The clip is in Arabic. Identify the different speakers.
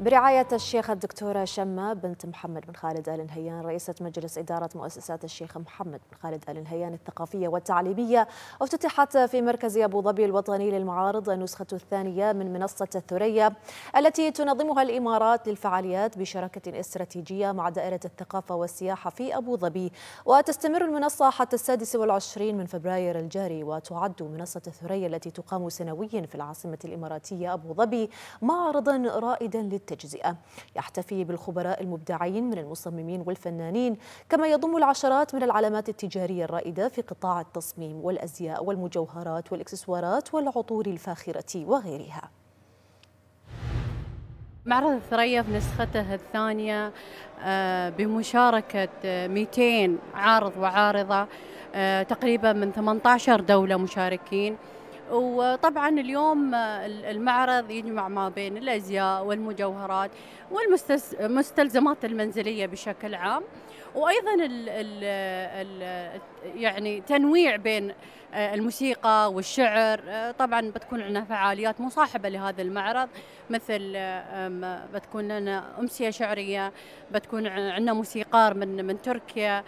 Speaker 1: برعاية الشيخة الدكتورة شمة بنت محمد بن خالد آل نهيان رئيسة مجلس إدارة مؤسسات الشيخ محمد بن خالد آل نهيان الثقافية والتعليمية افتتحت في مركز أبو ظبي الوطني للمعارض النسخة الثانية من منصة الثريا التي تنظمها الإمارات للفعاليات بشراكة استراتيجية مع دائرة الثقافة والسياحة في أبو ظبي وتستمر المنصة حتى السادس والعشرين من فبراير الجاري وتعد منصة الثريا التي تقام سنويا في العاصمة الإماراتية أبو ظبي معرضا رائدا للتعليم التجزئة يحتفي بالخبراء المبدعين من المصممين والفنانين كما يضم العشرات من العلامات التجارية الرائدة في قطاع التصميم والأزياء والمجوهرات والإكسسوارات والعطور الفاخرة وغيرها
Speaker 2: معرض الثريا في نسخته الثانية آه، بمشاركة 200 آه، عارض وعارضة آه، تقريبا من 18 دولة مشاركين وطبعا اليوم المعرض يجمع ما بين الازياء والمجوهرات والمستلزمات المنزليه بشكل عام وايضا الـ الـ يعني تنويع بين آه، الموسيقى والشعر آه، طبعا بتكون عندنا فعاليات مصاحبه لهذا المعرض مثل آه، بتكون لنا امسيه شعريه بتكون عندنا موسيقار من من تركيا